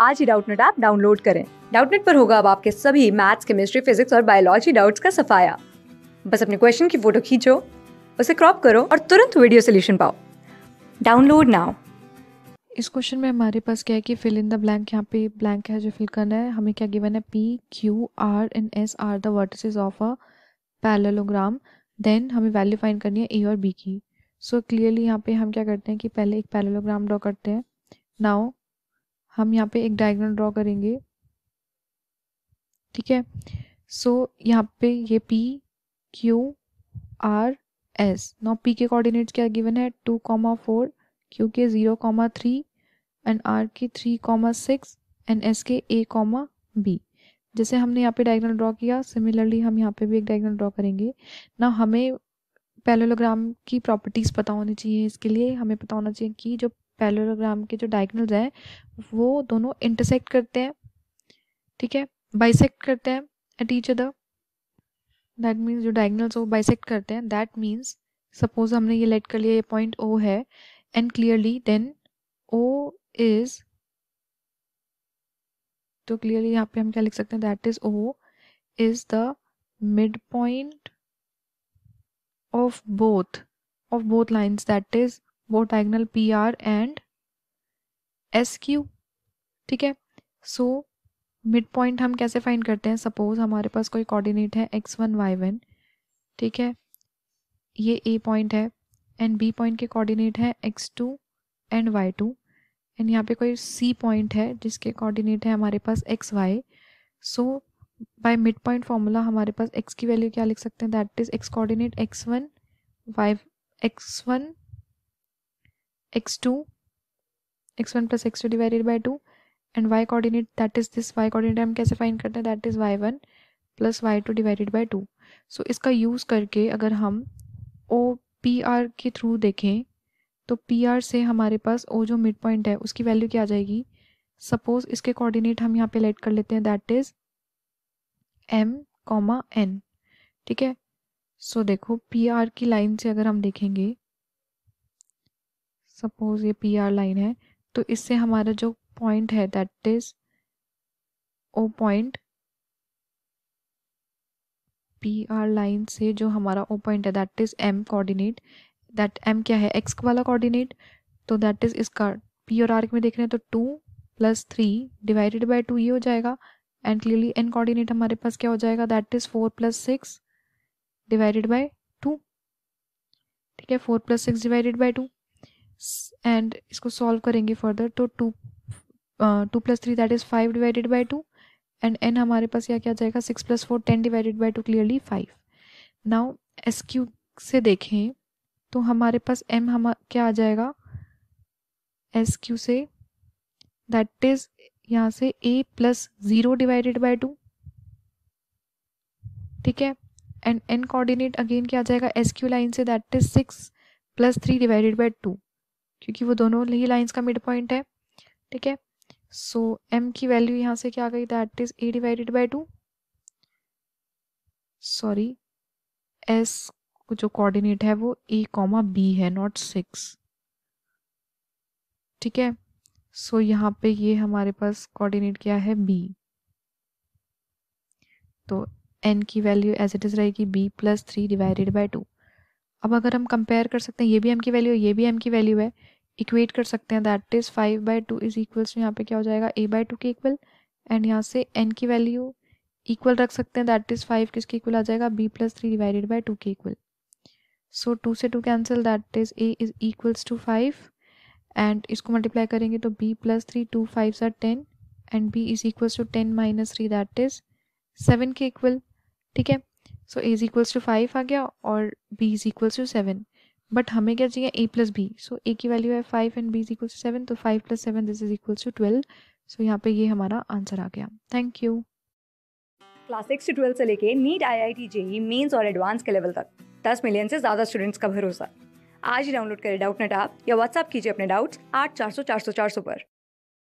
आज ही Doubtnut app download करें डाउटनेट पर होगा अब आपके सभी मैथ्स केमिस्ट्री फिजिक्स और बायोलॉजी डाउट्स का सफाया बस अपने क्वेश्चन की फोटो खींचो उसे क्रॉप करो और तुरंत वीडियो सोल्यूशन पाओ डाउनलोड नाउ इस क्वेश्चन में हमारे पास क्या है कि फिल इन द ब्लैंक यहाँ पे ब्लैंक है जो फिल करना है हमें क्या गिवन है P Q R and S are the vertices of a parallelogram then हमें वैल्यू फाइंड करनी है ए और बी की सो क्लियरली यहाँ पे हम क्या करते हैं कि पहले एक पैरेललोग्राम ड्रॉ करते हैं नाउ हम यहाँ पे एक डायग्राम ड्रॉ करेंगे ठीक है सो यहाँ पे ये P Q R S now P के कोऑर्डिनेट्स क्या गिवन है टू कॉमा फोर क्यू के zero comma three and R के three comma six and S के ए कॉमा बी जैसे हमने यहाँ पे डायग्राम ड्रॉ किया सिमिलरली हम यहाँ पे भी एक डायग्राम ड्रॉ करेंगे ना हमें पैरेललोग्राम की प्रॉपर्टीज़ पता होनी चाहिए इसके लिए हमें पता होना चाहिए कि जो पैलोग्राम के जो डायगनल्स हैं वो दोनों इंटरसेक्ट करते हैं ठीक है बाइसेक्ट करते हैं at each other that means जो डायगनल्स वो बाइसेक्ट करते हैं दैट मीन्स सपोज हमने ये लेट कर लिया ये पॉइंट ओ है and clearly then O is तो क्लियरली यहाँ पे हम क्या लिख सकते हैं that is O is the mid point of both of both lines that is वो diagonal P R and S Q ठीक है सो मिड पॉइंट हम कैसे फाइंड करते हैं सपोज हमारे पास कोई कोऑर्डिनेट है एक्स वन वाई वन ठीक है ये ए पॉइंट है एंड बी पॉइंट के कोऑर्डिनेट है X two and Y two and यहाँ पे कोई सी पॉइंट है जिसके कोऑर्डिनेट है हमारे पास X Y so by mid point formula हमारे पास एक्स की वैल्यू क्या लिख सकते हैं that is X coordinate X one Y X one x2 x1 plus x2 divided by 2 and y coordinate that is this y coordinate हम कैसे find करते हैं that is y1 plus y2 divided by 2 so इसका use करके अगर हम O P R के through देखें तो P R से हमारे पास O जो midpoint है उसकी value क्या आ जाएगी suppose इसके coordinate हम यहाँ पे let कर लेते हैं that is m comma n ठीक है so देखो P R की line से अगर हम देखेंगे सपोज़ ये पी आर लाइन है तो इससे हमारा जो पॉइंट है that is O point P R line से जो हमारा ओ पॉइंट है that is M coordinate that M क्या है एक्स वाला कोऑर्डिनेट तो दैट इज़ इसका पी और आर में देख रहे हैं तो two plus three divided by two ये हो जाएगा एंड क्लियरली एन कोऑर्डिनेट हमारे पास क्या हो जाएगा that is four plus six divided by two ठीक है four plus six divided by two and इसको सॉल्व करेंगे फर्दर तो two two plus three that is five divided by two and N हमारे पास यह क्या जाएगा six plus four ten divided by two clearly five now S Q से देखें तो हमारे पास एम हम क्या आ जाएगा एस क्यू से दैट इज यहाँ से A plus zero divided by two ठीक है एंड एन कोऑर्डिनेट अगेन क्या आ जाएगा एस क्यू लाइन से that is six plus three divided by two क्योंकि वो दोनों ही लाइन्स का मिड पॉइंट है ठीक है सो एम की वैल्यू यहाँ से क्या आ गई that is A divided by two sorry S जो कोऑर्डिनेट है वो ए कॉमा बी है नॉट सिक्स ठीक है सो so, यहाँ पे ये हमारे पास कोऑर्डिनेट क्या है बी तो एन की वैल्यू एज इट इज़ रहेगी B plus three divided by two अब अगर हम कंपेयर कर सकते हैं ये भी एम की वैल्यू है ये भी एम की वैल्यू है इक्वेट कर सकते हैं that is five by two is equals यहाँ पे क्या हो जाएगा ए बाई टू के इक्वल एंड यहाँ से एन की वैल्यू इक्वल रख सकते हैं दैट इज़ फाइव किसके इक्वल आ जाएगा B plus three divided by two के इक्वल सो टू से two cancel that is A is equals to five and इसको मल्टीप्लाई करेंगे तो B plus three two five सा ten and B is equals to ten minus three that is seven के equal ठीक है so A is equals to five आ गया और B is equals to seven but हमें क्या चाहिए ए प्लस बी सो ए की वैल्यू है five and B is equals to seven तो five plus seven this is equals to twelve so यहाँ पे ये हमारा आंसर आ गया thank you class six to twelfth से लेके NEET I I T JEE mains और एडवांस के लेवल तक दस मिलियन से ज़्यादा स्टूडेंट्स का भरोसा आज ही डाउनलोड करें डाउट नेट आप या व्हाट्सअप कीजिए अपने डाउट्स आठ चार सौ चार सौ चार सौ पर